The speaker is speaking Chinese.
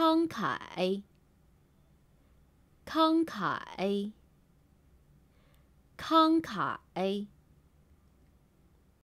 慷慨，慷慨，慷慨。